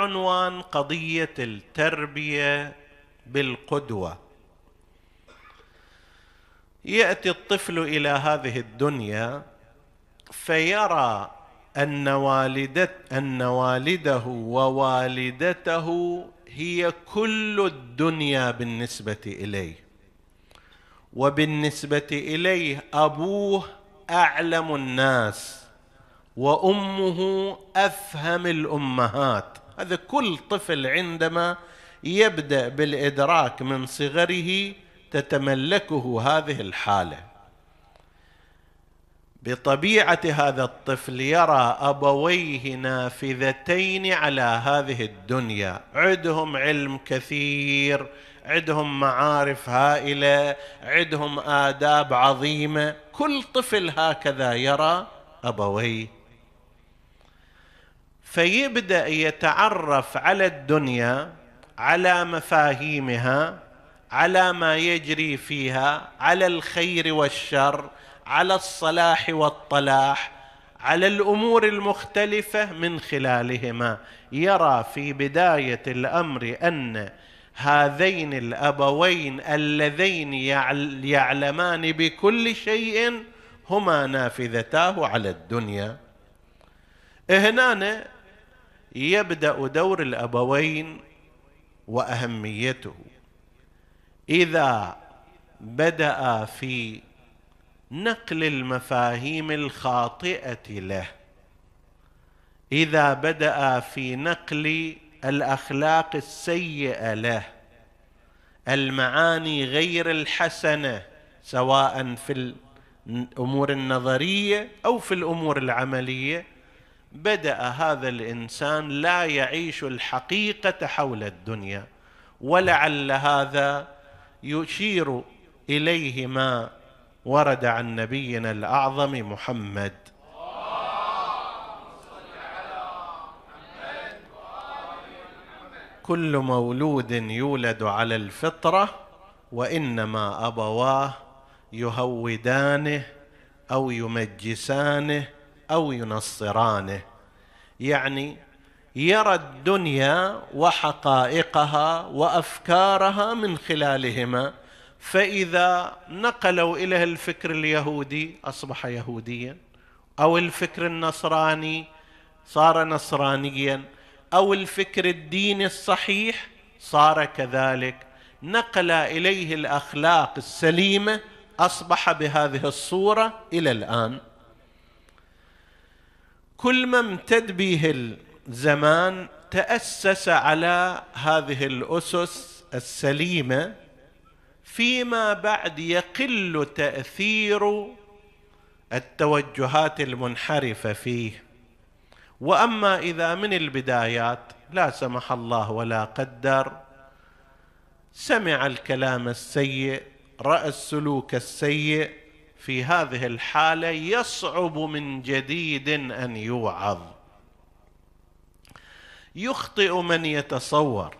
عنوان قضيه التربيه بالقدوه ياتي الطفل الى هذه الدنيا فيرى ان والدت ان والده ووالدته هي كل الدنيا بالنسبه اليه وبالنسبه اليه ابوه اعلم الناس وامه افهم الامهات هذا كل طفل عندما يبدا بالادراك من صغره تتملكه هذه الحاله بطبيعه هذا الطفل يرى ابويه نافذتين على هذه الدنيا عندهم علم كثير عندهم معارف هائله عندهم اداب عظيمه كل طفل هكذا يرى ابويه فيبدا يتعرف على الدنيا على مفاهيمها على ما يجري فيها على الخير والشر على الصلاح والطلاح على الامور المختلفه من خلالهما يرى في بدايه الامر ان هذين الابوين اللذين يعلمان بكل شيء هما نافذتاه على الدنيا هنا يبدا دور الابوين واهميته اذا بدا في نقل المفاهيم الخاطئه له اذا بدا في نقل الاخلاق السيئه له المعاني غير الحسنه سواء في الامور النظريه او في الامور العمليه بدا هذا الانسان لا يعيش الحقيقه حول الدنيا ولعل هذا يشير اليه ما ورد عن نبينا الاعظم محمد كل مولود يولد على الفطره وانما ابواه يهودانه او يمجسانه او ينصرانه يعني يرى الدنيا وحقائقها وافكارها من خلالهما فاذا نقلوا اليه الفكر اليهودي اصبح يهوديا او الفكر النصراني صار نصرانيا او الفكر الديني الصحيح صار كذلك نقل اليه الاخلاق السليمه اصبح بهذه الصوره الى الان كل ما امتد به الزمان تاسس على هذه الاسس السليمه فيما بعد يقل تاثير التوجهات المنحرفه فيه واما اذا من البدايات لا سمح الله ولا قدر سمع الكلام السيء راى السلوك السيء في هذه الحاله يصعب من جديد ان يوعظ يخطئ من يتصور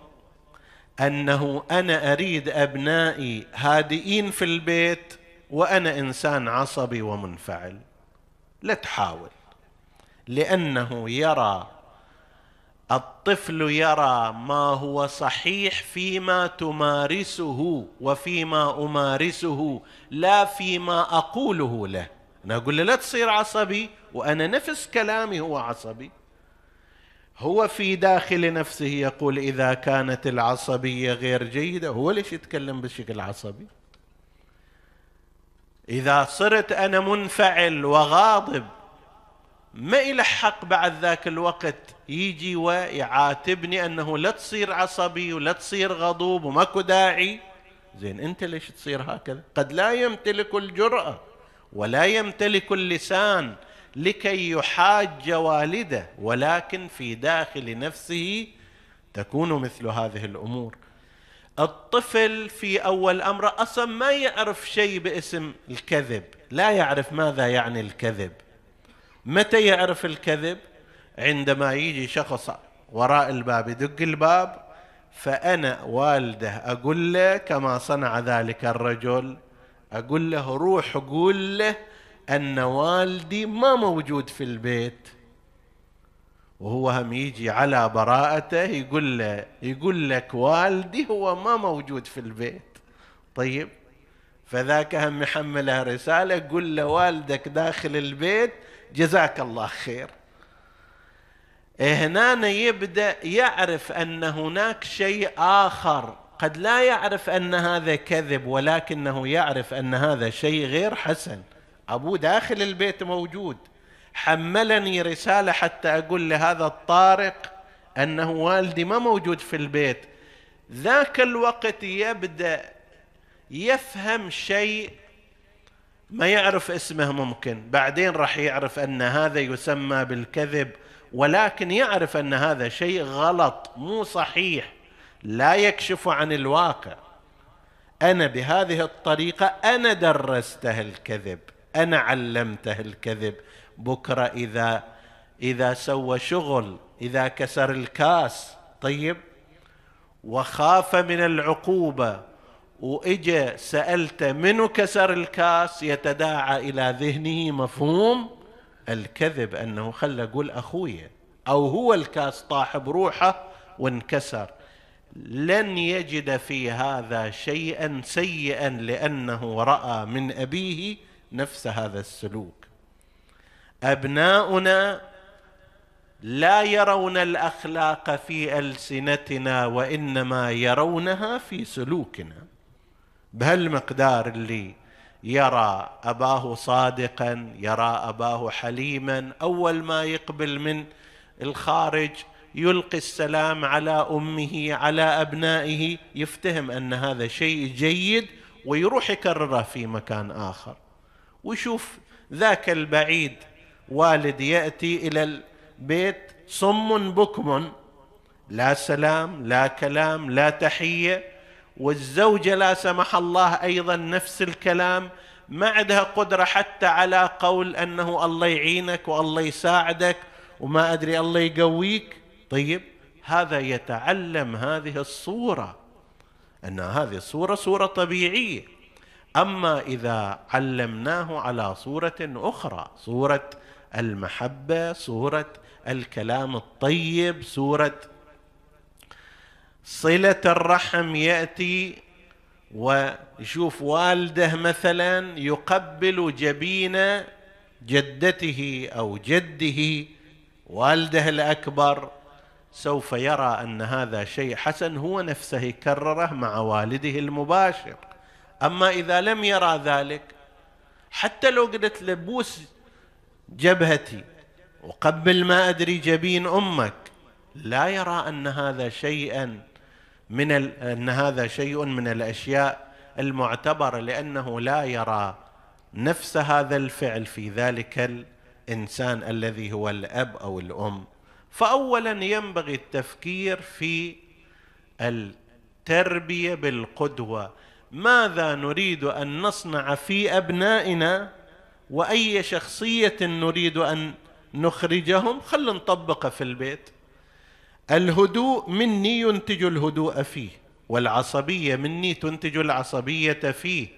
انه انا اريد ابنائي هادئين في البيت وانا انسان عصبي ومنفعل لا تحاول لانه يرى الطفل يرى ما هو صحيح فيما تمارسه وفيما امارسه لا فيما اقوله له انا اقول له لا تصير عصبي وانا نفس كلامي هو عصبي هو في داخل نفسه يقول اذا كانت العصبيه غير جيده هو ليش يتكلم بشكل عصبي اذا صرت انا منفعل وغاضب ما إله حق بعد ذاك الوقت يجي ويعاتبني أنه لا تصير عصبي ولا تصير غضوب وماكو داعي زين أنت ليش تصير هكذا قد لا يمتلك الجرأة ولا يمتلك اللسان لكي يحاج والده ولكن في داخل نفسه تكون مثل هذه الامور الطفل في اول امره اصلا ما يعرف شيء باسم الكذب لا يعرف ماذا يعني الكذب متى يعرف الكذب عندما يجي شخص وراء الباب يدق الباب فأنا والده أقول له كما صنع ذلك الرجل أقول له روح قول له أن والدي ما موجود في البيت وهو هم يجي على براءته يقول له يقول لك والدي هو ما موجود في البيت طيب فذاك هم يحمله رسالة قل له والدك داخل البيت جزاك الله خير هنا يبدا يعرف ان هناك شيء اخر قد لا يعرف ان هذا كذب ولكنه يعرف ان هذا شيء غير حسن ابوه داخل البيت موجود حملني رساله حتى اقول لهذا الطارق انه والدي ما موجود في البيت ذاك الوقت يبدا يفهم شيء ما يعرف اسمه ممكن بعدين راح يعرف ان هذا يسمى بالكذب ولكن يعرف ان هذا شيء غلط مو صحيح لا يكشف عن الواقع انا بهذه الطريقه انا درسته الكذب انا علمته الكذب بكره اذا اذا سوى شغل اذا كسر الكاس طيب وخاف من العقوبه واجا سالت من كسر الكاس يتداعى الى ذهنه مفهوم الكذب انه خلى اقول اخويا او هو الكاس طاح بروحه وانكسر لن يجد في هذا شيئا سيئا لانه راى من ابيه نفس هذا السلوك ابناؤنا لا يرون الاخلاق في السنتنا وانما يرونها في سلوكنا بهالمقدار اللي يرى اباه صادقا يرى اباه حليما اول ما يقبل من الخارج يلقي السلام على امه على ابنائه يفتهم ان هذا شيء جيد ويروح يكرره في مكان اخر ويشوف ذاك البعيد والد ياتي الى البيت صم بكم لا سلام لا كلام لا تحيه والزوجة لا سمح الله أيضا نفس الكلام ما عندها قدرة حتى على قول أنه الله يعينك والله يساعدك وما أدري الله يقويك طيب هذا يتعلم هذه الصورة أن هذه الصورة صورة طبيعية أما إذا علمناه على صورة أخرى صورة المحبة صورة الكلام الطيب صورة صلة الرحم يأتي ويشوف والده مثلا يقبل جبين جدته او جده والده الاكبر سوف يرى ان هذا شيء حسن هو نفسه كرره مع والده المباشر اما اذا لم يرى ذلك حتى لو قلت لبوس جبهتي وقبل ما ادري جبين امك لا يرى ان هذا شيئا من ان هذا شيء من الاشياء المعتبره لانه لا يرى نفس هذا الفعل في ذلك الانسان الذي هو الاب او الام فاولا ينبغي التفكير في التربيه بالقدوه ماذا نريد ان نصنع في ابنائنا واي شخصيه نريد ان نخرجهم خل نطبقه في البيت الهدوء مني ينتج الهدوء فيه والعصبيه مني تنتج العصبيه فيه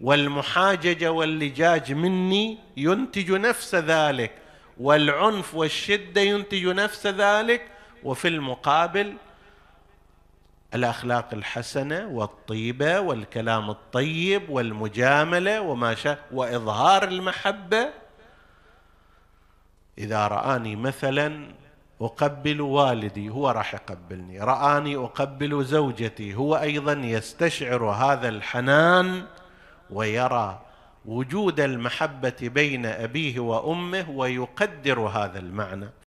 والمحاججه واللجاج مني ينتج نفس ذلك والعنف والشده ينتج نفس ذلك وفي المقابل الاخلاق الحسنه والطيبه والكلام الطيب والمجامله وما شاء واظهار المحبه اذا راني مثلا أقبل والدي هو راح يقبلني رآني أقبل زوجتي هو أيضا يستشعر هذا الحنان ويرى وجود المحبة بين أبيه وأمه ويقدر هذا المعنى